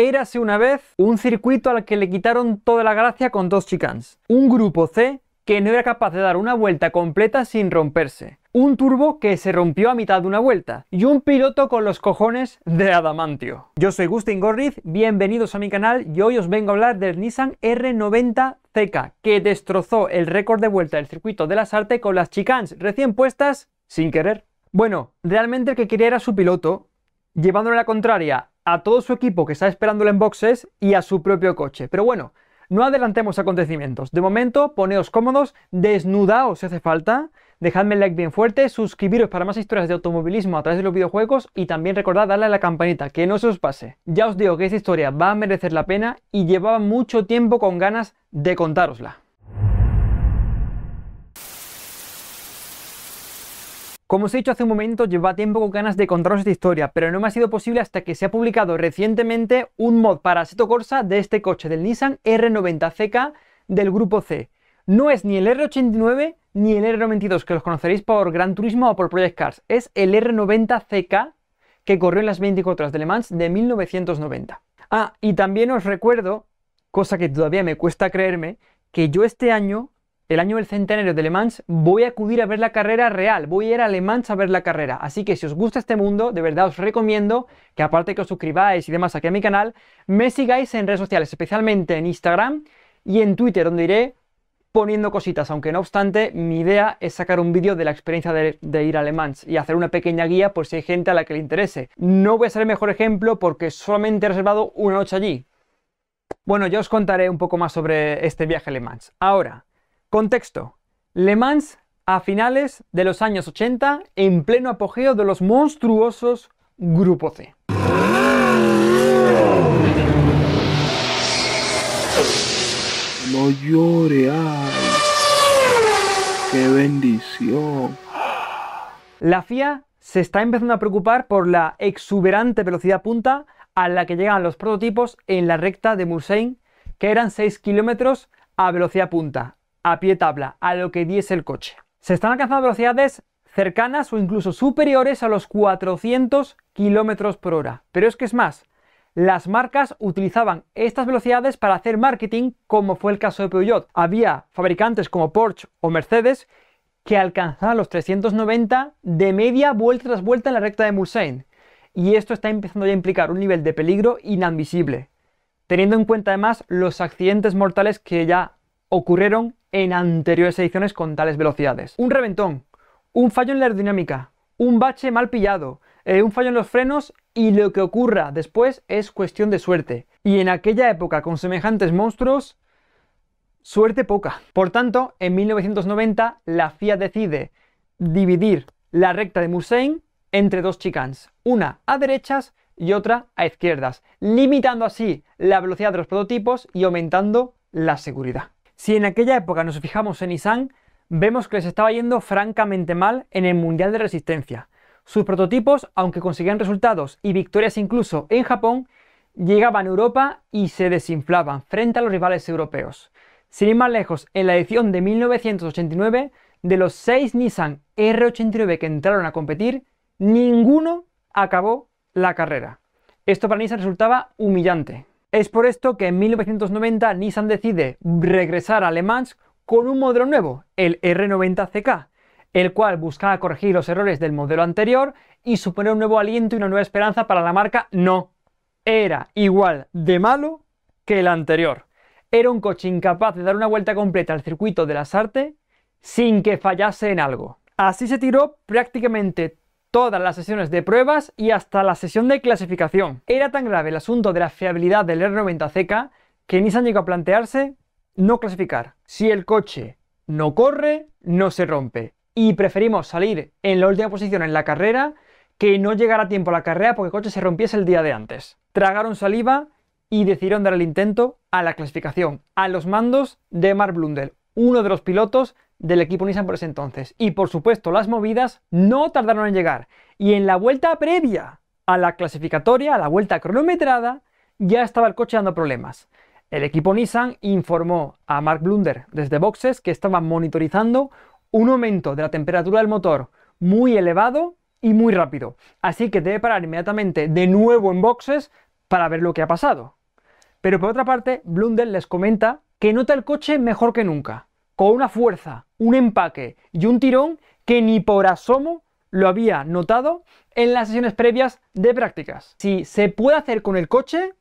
Érase una vez un circuito al que le quitaron toda la gracia con dos chicans. Un grupo C que no era capaz de dar una vuelta completa sin romperse. Un turbo que se rompió a mitad de una vuelta. Y un piloto con los cojones de adamantio. Yo soy Gustin Gorriz, bienvenidos a mi canal y hoy os vengo a hablar del Nissan R90 CK que destrozó el récord de vuelta del circuito de las Arte con las chicans recién puestas sin querer. Bueno, realmente el que quería era su piloto, llevándole la contraria a todo su equipo que está esperando en boxes y a su propio coche. Pero bueno, no adelantemos acontecimientos. De momento, poneos cómodos, desnudaos si hace falta, dejadme el like bien fuerte, suscribiros para más historias de automovilismo a través de los videojuegos y también recordad darle a la campanita, que no se os pase. Ya os digo que esta historia va a merecer la pena y llevaba mucho tiempo con ganas de contarosla. Como os he dicho hace un momento, lleva tiempo con ganas de contaros esta historia, pero no me ha sido posible hasta que se ha publicado recientemente un mod para Seto Corsa de este coche del Nissan R90CK del grupo C. No es ni el R89 ni el R92, que los conoceréis por Gran Turismo o por Project Cars, es el R90CK que corrió en las 24 horas de Le Mans de 1990. Ah, y también os recuerdo, cosa que todavía me cuesta creerme, que yo este año el año del centenario de Le Mans, voy a acudir a ver la carrera real, voy a ir a Le Mans a ver la carrera. Así que si os gusta este mundo, de verdad os recomiendo que aparte que os suscribáis y demás aquí a mi canal, me sigáis en redes sociales, especialmente en Instagram y en Twitter, donde iré poniendo cositas, aunque no obstante, mi idea es sacar un vídeo de la experiencia de, ir a Le Mans y hacer una pequeña guía por si hay gente a la que le interese. No voy a ser el mejor ejemplo porque solamente he reservado una noche allí. Bueno, ya os contaré un poco más sobre este viaje a Le Mans. Ahora, Contexto. Le Mans a finales de los años 80 en pleno apogeo de los monstruosos Grupo C. No ¡Qué bendición! La FIA se está empezando a preocupar por la exuberante velocidad punta a la que llegan los prototipos en la recta de Mulsanne, que eran 6 kilómetros a velocidad punta, a pie tabla, a lo que diese el coche. Se están alcanzando velocidades cercanas o incluso superiores a los 400 km por hora. Pero es que es más, las marcas utilizaban estas velocidades para hacer marketing, como fue el caso de Peugeot. Había fabricantes como Porsche o Mercedes que alcanzaban los 390 de media vuelta tras vuelta en la recta de Mulsanne. Y esto está empezando ya a implicar un nivel de peligro inadmisible, teniendo en cuenta además los accidentes mortales que ya ocurrieron en anteriores ediciones con tales velocidades. Un reventón, un fallo en la aerodinámica, un bache mal pillado, eh, un fallo en los frenos y lo que ocurra después es cuestión de suerte. Y en aquella época con semejantes monstruos, suerte poca. Por tanto, en 1990 la FIA decide dividir la recta de Musein entre dos chicans, una a derechas y otra a izquierdas, limitando así la velocidad de los prototipos y aumentando la seguridad. Si en aquella época nos fijamos en Nissan, vemos que les estaba yendo francamente mal en el Mundial de Resistencia. Sus prototipos, aunque conseguían resultados y victorias incluso en Japón, llegaban a Europa y se desinflaban frente a los rivales europeos. Sin ir más lejos, en la edición de 1989, de los 6 Nissan R89 que entraron a competir, ninguno acabó la carrera. Esto para Nissan resultaba humillante. Es por esto que en 1990 Nissan decide regresar a Le Mans con un modelo nuevo, el R90CK, el cual buscaba corregir los errores del modelo anterior y suponer un nuevo aliento y una nueva esperanza para la marca. No, era igual de malo que el anterior. Era un coche incapaz de dar una vuelta completa al circuito de las artes sin que fallase en algo. Así se tiró prácticamente todas las sesiones de pruebas y hasta la sesión de clasificación. Era tan grave el asunto de la fiabilidad del R90CK que Nissan llegó a plantearse no clasificar. Si el coche no corre, no se rompe. Y preferimos salir en la última posición en la carrera que no llegar a tiempo a la carrera porque el coche se rompiese el día de antes. Tragaron saliva y decidieron dar el intento a la clasificación, a los mandos de Mark Blundell, uno de los pilotos del equipo Nissan por ese entonces. Y por supuesto, las movidas no tardaron en llegar. Y en la vuelta previa a la clasificatoria, a la vuelta cronometrada, ya estaba el coche dando problemas. El equipo Nissan informó a Mark Blunder desde boxes que estaban monitorizando un aumento de la temperatura del motor muy elevado y muy rápido. Así que debe parar inmediatamente de nuevo en boxes para ver lo que ha pasado. Pero por otra parte, Blunder les comenta que nota el coche mejor que nunca con una fuerza, un empaque y un tirón que ni por asomo lo había notado en las sesiones previas de prácticas. Si se puede hacer con el coche,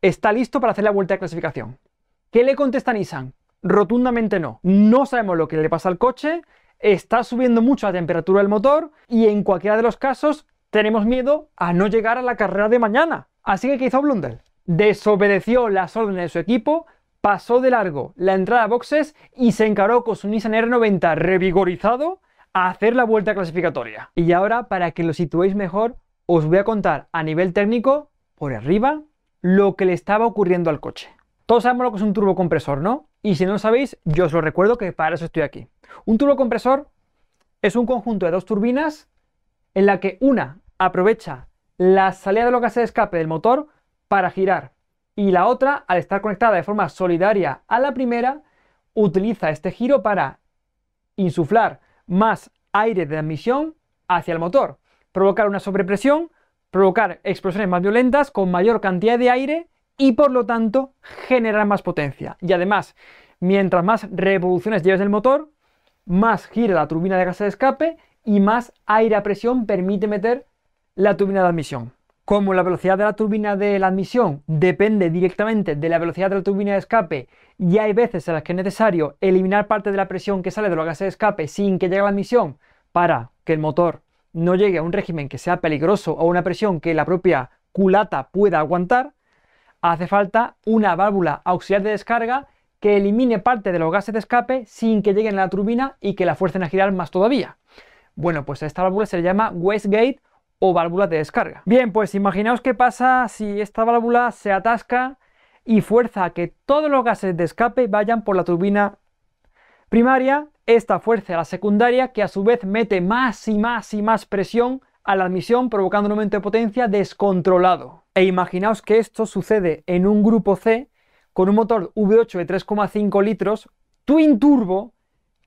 está listo para hacer la vuelta de clasificación. ¿Qué le contesta Nissan? Rotundamente no. No sabemos lo que le pasa al coche, está subiendo mucho la temperatura del motor y en cualquiera de los casos tenemos miedo a no llegar a la carrera de mañana. Así que, ¿qué hizo Blundell? Desobedeció las órdenes de su equipo, pasó de largo la entrada a boxes y se encaró con su Nissan R90 revigorizado a hacer la vuelta clasificatoria. Y ahora, para que lo situéis mejor, os voy a contar a nivel técnico, por arriba, lo que le estaba ocurriendo al coche. Todos sabemos lo que es un turbocompresor, ¿no? Y si no lo sabéis, yo os lo recuerdo que para eso estoy aquí. Un turbocompresor es un conjunto de dos turbinas en la que una aprovecha la salida de lo que de escape del motor para girar y la otra, al estar conectada de forma solidaria a la primera, utiliza este giro para insuflar más aire de admisión hacia el motor, provocar una sobrepresión, provocar explosiones más violentas con mayor cantidad de aire y por lo tanto generar más potencia. Y además, mientras más revoluciones lleves el motor, más gira la turbina de gas de escape y más aire a presión permite meter la turbina de admisión. Como la velocidad de la turbina de la admisión depende directamente de la velocidad de la turbina de escape y hay veces en las que es necesario eliminar parte de la presión que sale de los gases de escape sin que llegue a la admisión para que el motor no llegue a un régimen que sea peligroso o una presión que la propia culata pueda aguantar, hace falta una válvula auxiliar de descarga que elimine parte de los gases de escape sin que lleguen a la turbina y que la fuercen a girar más todavía. Bueno, pues a esta válvula se le llama Westgate o válvula de descarga. Bien, pues imaginaos qué pasa si esta válvula se atasca y fuerza a que todos los gases de escape vayan por la turbina primaria, esta fuerza a la secundaria que a su vez mete más y más y más presión a la admisión provocando un aumento de potencia descontrolado. E imaginaos que esto sucede en un grupo C con un motor V8 de 3,5 litros twin turbo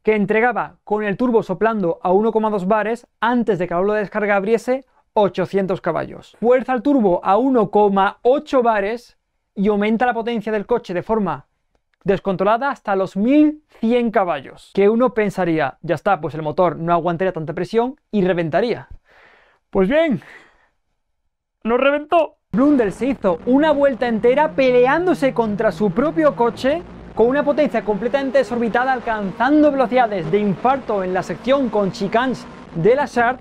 que entregaba con el turbo soplando a 1,2 bares antes de que la válvula de descarga abriese 800 caballos. Fuerza al turbo a 1,8 bares y aumenta la potencia del coche de forma descontrolada hasta los 1100 caballos. Que uno pensaría, ya está, pues el motor no aguantaría tanta presión y reventaría. Pues bien, no reventó. Blundell se hizo una vuelta entera peleándose contra su propio coche con una potencia completamente desorbitada alcanzando velocidades de infarto en la sección con chicans de la Shard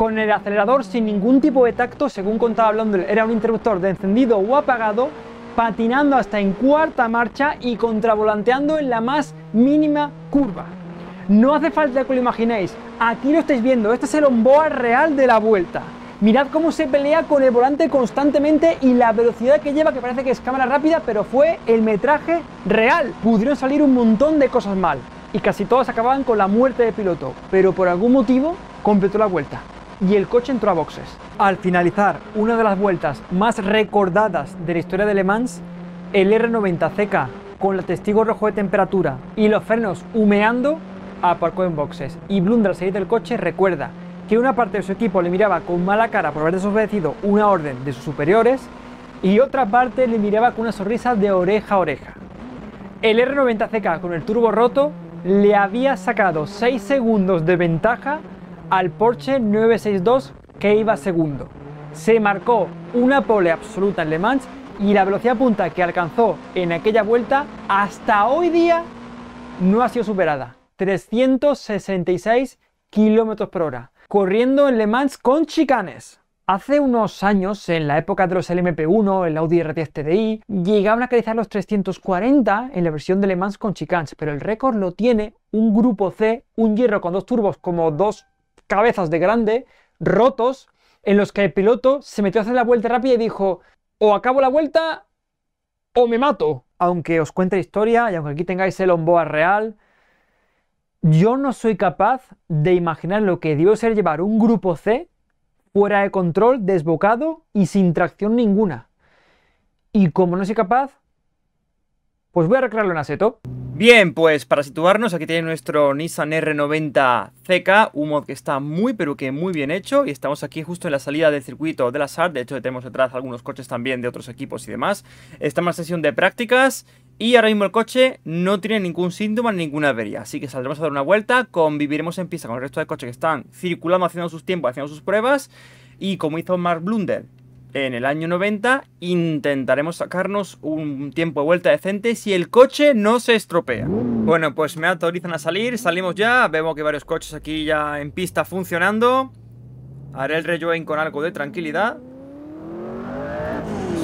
con el acelerador sin ningún tipo de tacto, según contaba Blondel, era un interruptor de encendido o apagado, patinando hasta en cuarta marcha y contravolanteando en la más mínima curva. No hace falta que lo imaginéis, aquí lo estáis viendo, este es el onboard real de la vuelta. Mirad cómo se pelea con el volante constantemente y la velocidad que lleva, que parece que es cámara rápida, pero fue el metraje real. Pudieron salir un montón de cosas mal y casi todas acababan con la muerte del piloto, pero por algún motivo completó la vuelta y el coche entró a boxes. Al finalizar una de las vueltas más recordadas de la historia de Le Mans, el R90CK con el testigo rojo de temperatura y los frenos humeando aparcó en boxes y Blund al salir del coche recuerda que una parte de su equipo le miraba con mala cara por haber desobedecido una orden de sus superiores y otra parte le miraba con una sonrisa de oreja a oreja. El R90CK con el turbo roto le había sacado 6 segundos de ventaja al Porsche 962 que iba segundo. Se marcó una pole absoluta en Le Mans y la velocidad punta que alcanzó en aquella vuelta hasta hoy día no ha sido superada. 366 km por hora, corriendo en Le Mans con chicanes. Hace unos años, en la época de los LMP1, el Audi RTS TDI, llegaban a realizar los 340 en la versión de Le Mans con chicanes, pero el récord lo tiene un grupo C, un hierro con dos turbos como dos cabezas de grande, rotos, en los que el piloto se metió a hacer la vuelta rápida y dijo, o acabo la vuelta o me mato. Aunque os cuente la historia y aunque aquí tengáis el Omboa real, yo no soy capaz de imaginar lo que debió ser llevar un grupo C fuera de control, desbocado y sin tracción ninguna. Y como no soy capaz, pues voy a recrearlo en aseto. Bien, pues para situarnos, aquí tiene nuestro Nissan R90CK, un mod que está muy pero que muy bien hecho y estamos aquí justo en la salida del circuito de la SAR, de hecho tenemos detrás algunos coches también de otros equipos y demás. Estamos en la sesión de prácticas y ahora mismo el coche no tiene ningún síntoma ni ninguna avería, así que saldremos a dar una vuelta, conviviremos en pista con el resto de coches que están circulando haciendo sus tiempos, haciendo sus pruebas y como hizo Mark Blunder, en el año 90 intentaremos sacarnos un tiempo de vuelta decente si el coche no se estropea. Bueno, pues me autorizan a salir, salimos ya, vemos que varios coches aquí ya en pista funcionando. Haré el rejoin con algo de tranquilidad.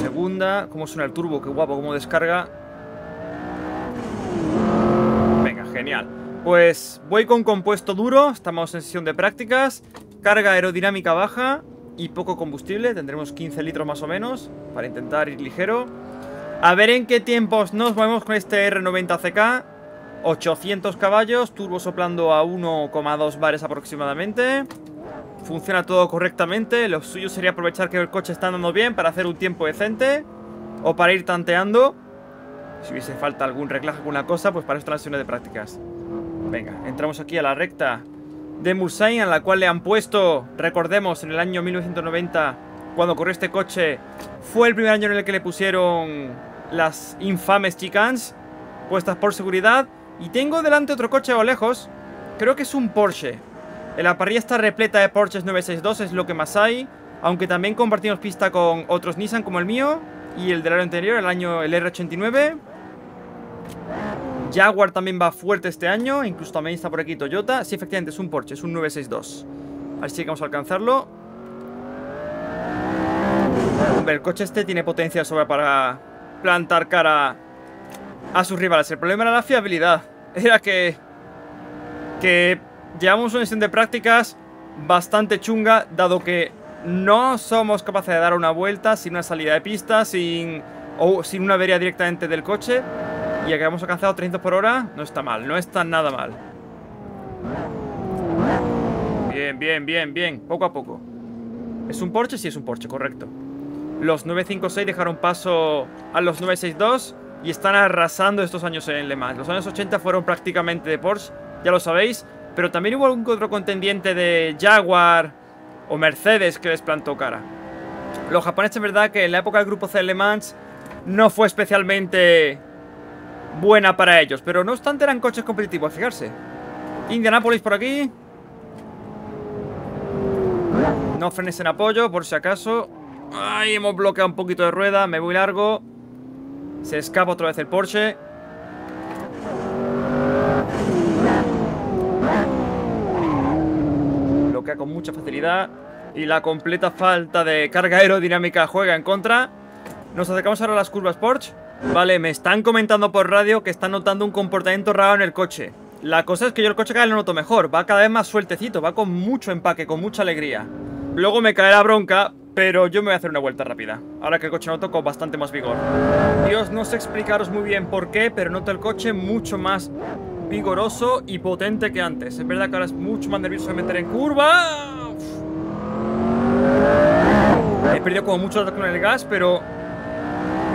Segunda, cómo suena el turbo, qué guapo, cómo descarga. Venga, genial. Pues voy con compuesto duro, estamos en sesión de prácticas. Carga aerodinámica baja, y poco combustible, tendremos 15 litros más o menos para intentar ir ligero. A ver en qué tiempos nos movemos con este R90CK. 800 caballos, turbo soplando a 1,2 bares aproximadamente. Funciona todo correctamente, lo suyo sería aprovechar que el coche está andando bien para hacer un tiempo decente o para ir tanteando. Si hubiese falta algún con alguna cosa, pues para eso sesiones de prácticas. Venga, entramos aquí a la recta de Musain, a la cual le han puesto, recordemos, en el año 1990, cuando corrió este coche, fue el primer año en el que le pusieron las infames chicans puestas por seguridad. Y tengo delante otro coche a lo lejos, creo que es un Porsche. En la parrilla está repleta de Porsches 962, es lo que más hay, aunque también compartimos pista con otros Nissan como el mío y el del año anterior, el año el R89. Jaguar también va fuerte este año, incluso también está por aquí Toyota. Sí, efectivamente, es un Porsche, es un 962. Así que vamos a alcanzarlo. el coche este tiene potencia sobre para plantar cara a sus rivales. El problema era la fiabilidad. Era que... Que llevamos una sesión de prácticas bastante chunga, dado que no somos capaces de dar una vuelta sin una salida de pista, sin, o sin una avería directamente del coche. Y que hemos alcanzado 300 por hora. No está mal, no está nada mal. Bien, bien, bien, bien. Poco a poco. ¿Es un Porsche? Sí, es un Porsche, correcto. Los 956 dejaron paso a los 962 y están arrasando estos años en Le Mans. Los años 80 fueron prácticamente de Porsche, ya lo sabéis. Pero también hubo algún otro contendiente de Jaguar o Mercedes que les plantó cara. Los japoneses, es verdad que en la época del grupo C de Le Mans no fue especialmente buena para ellos. Pero no obstante eran coches competitivos, fijarse. Indianapolis por aquí. No frenes en apoyo, por si acaso. Ahí hemos bloqueado un poquito de rueda. Me voy largo. Se escapa otra vez el Porsche. Bloquea con mucha facilidad. Y la completa falta de carga aerodinámica juega en contra. Nos acercamos ahora a las curvas Porsche. Vale, me están comentando por radio que están notando un comportamiento raro en el coche. La cosa es que yo el coche cada vez lo noto mejor, va cada vez más sueltecito, va con mucho empaque, con mucha alegría. Luego me cae la bronca, pero yo me voy a hacer una vuelta rápida, ahora que el coche noto con bastante más vigor. Dios, no sé explicaros muy bien por qué, pero noto el coche mucho más vigoroso y potente que antes. Es verdad que ahora es mucho más nervioso de meter en curva. He perdido como mucho con el gas, pero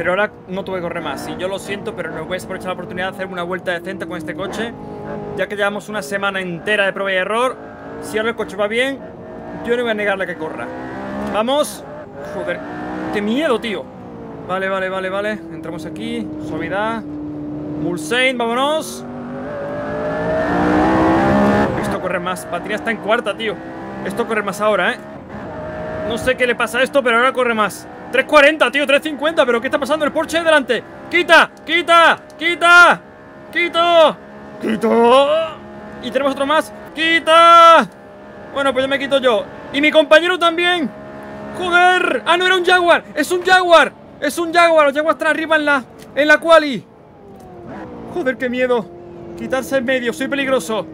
pero ahora no tuve que correr más. Y yo lo siento, pero no voy a aprovechar la oportunidad de hacer una vuelta decente con este coche, ya que llevamos una semana entera de prueba y error. Si ahora el coche va bien, yo no voy a negarle que corra. Vamos. Joder, qué miedo, tío. Vale, vale, vale, vale. Entramos aquí. Suavidad. Mulsein, vámonos. Esto corre más. Patria está en cuarta, tío. Esto corre más ahora, ¿eh? No sé qué le pasa a esto, pero ahora corre más. 340, tío, 350 ¿Pero qué está pasando? El Porsche delante ¡Quita! ¡Quita! ¡Quita! ¡Quito! ¡Quito! Y tenemos otro más ¡Quita! Bueno, pues ya me quito yo ¡Y mi compañero también! ¡Joder! ¡Ah, no, era un Jaguar! ¡Es un Jaguar! ¡Es un Jaguar! Los Jaguars están arriba en la... En la quali Joder, qué miedo Quitarse en medio, soy peligroso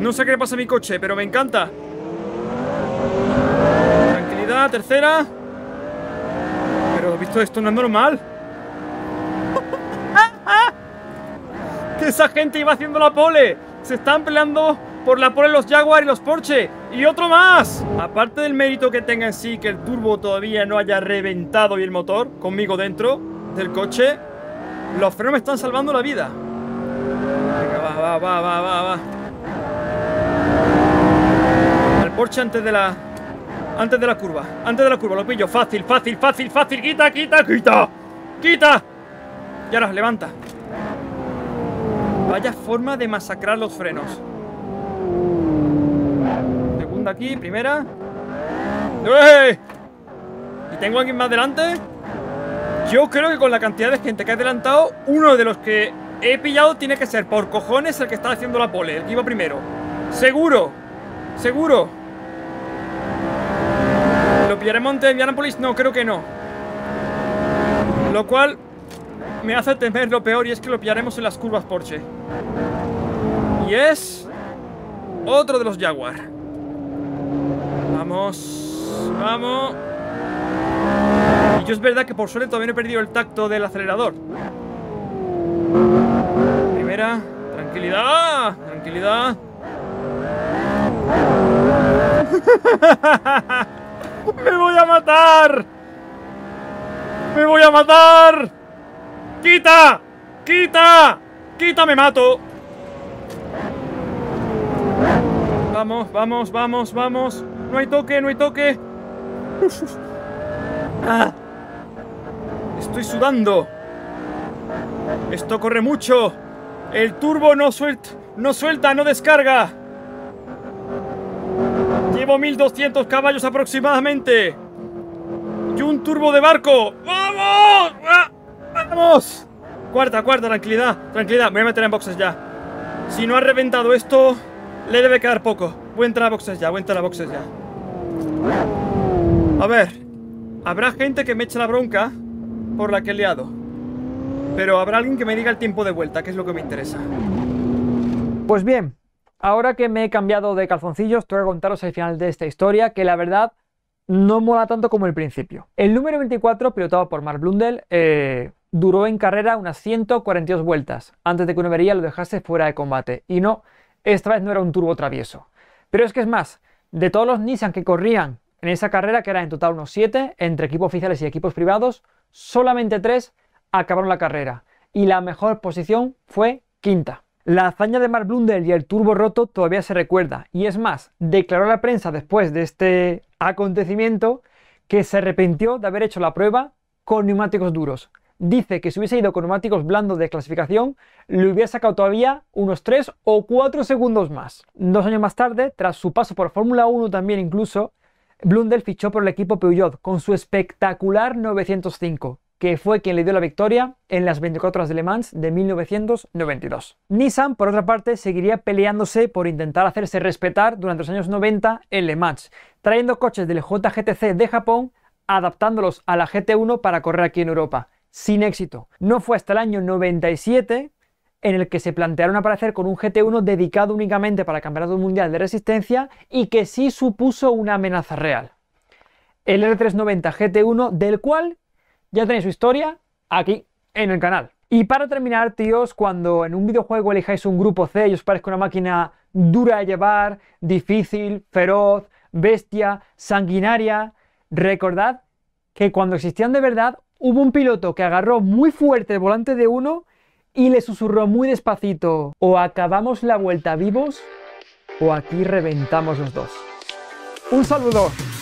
No sé qué le pasa a mi coche, pero me encanta Tranquilidad, tercera pero visto esto no es normal. que esa gente iba haciendo la pole. Se están peleando por la pole los Jaguar y los Porsche. Y otro más. Aparte del mérito que tenga en sí que el turbo todavía no haya reventado y el motor conmigo dentro del coche, los frenos me están salvando la vida. Venga, va, va, va, va, va, va. El Porsche antes de la antes de la curva, antes de la curva, lo pillo. Fácil, fácil, fácil, fácil. Quita, quita, quita. Quita. Y ahora, levanta. Vaya forma de masacrar los frenos. Segunda aquí, primera. ¿Y tengo a alguien más delante? Yo creo que con la cantidad de gente que ha adelantado, uno de los que he pillado tiene que ser por cojones el que está haciendo la pole, el que iba primero. Seguro, seguro en Viaránpolis no, creo que no. Lo cual me hace temer lo peor y es que lo pillaremos en las curvas Porsche. Y es otro de los Jaguar. Vamos, vamos. Y yo es verdad que por suerte todavía no he perdido el tacto del acelerador. Primera, tranquilidad, tranquilidad. ¡Me voy a matar! ¡Me voy a matar! ¡Quita! ¡Quita! ¡Quita, me mato! Vamos, vamos, vamos, vamos. No hay toque, no hay toque. Ah. estoy sudando. Esto corre mucho. El turbo no suelta, no suelta, no descarga. Llevo 1200 caballos aproximadamente. Y un turbo de barco. ¡Vamos! ¡Ah! ¡Vamos! Cuarta, cuarta, tranquilidad, tranquilidad. Me voy a meter en boxes ya. Si no ha reventado esto, le debe quedar poco. Voy a entrar boxes ya, voy a entrar boxes ya. A ver, habrá gente que me eche la bronca por la que he liado. Pero habrá alguien que me diga el tiempo de vuelta, que es lo que me interesa. Pues bien, Ahora que me he cambiado de calzoncillos, tengo que contaros el final de esta historia, que la verdad no mola tanto como el principio. El número 24, pilotado por Mark Blundell, eh, duró en carrera unas 142 vueltas, antes de que una vería lo dejase fuera de combate. Y no, esta vez no era un turbo travieso. Pero es que es más, de todos los Nissan que corrían en esa carrera, que eran en total unos 7, entre equipos oficiales y equipos privados, solamente 3 acabaron la carrera. Y la mejor posición fue quinta. La hazaña de Mark Blundell y el turbo roto todavía se recuerda, y es más, declaró a la prensa después de este acontecimiento que se arrepintió de haber hecho la prueba con neumáticos duros. Dice que si hubiese ido con neumáticos blandos de clasificación, le hubiera sacado todavía unos 3 o 4 segundos más. Dos años más tarde, tras su paso por Fórmula 1 también incluso, Blundell fichó por el equipo Peugeot con su espectacular 905, que fue quien le dio la victoria en las 24 horas de Le Mans de 1992. Nissan, por otra parte, seguiría peleándose por intentar hacerse respetar durante los años 90 en Le Mans, trayendo coches del JGTC de Japón, adaptándolos a la GT1 para correr aquí en Europa, sin éxito. No fue hasta el año 97 en el que se plantearon aparecer con un GT1 dedicado únicamente para el Campeonato Mundial de Resistencia y que sí supuso una amenaza real. El R390 GT1, del cual ya tenéis su historia aquí en el canal. Y para terminar, tíos, cuando en un videojuego elijáis un grupo C y os parezca una máquina dura de llevar, difícil, feroz, bestia, sanguinaria, recordad que cuando existían de verdad hubo un piloto que agarró muy fuerte el volante de uno y le susurró muy despacito, o acabamos la vuelta vivos o aquí reventamos los dos. Un saludo.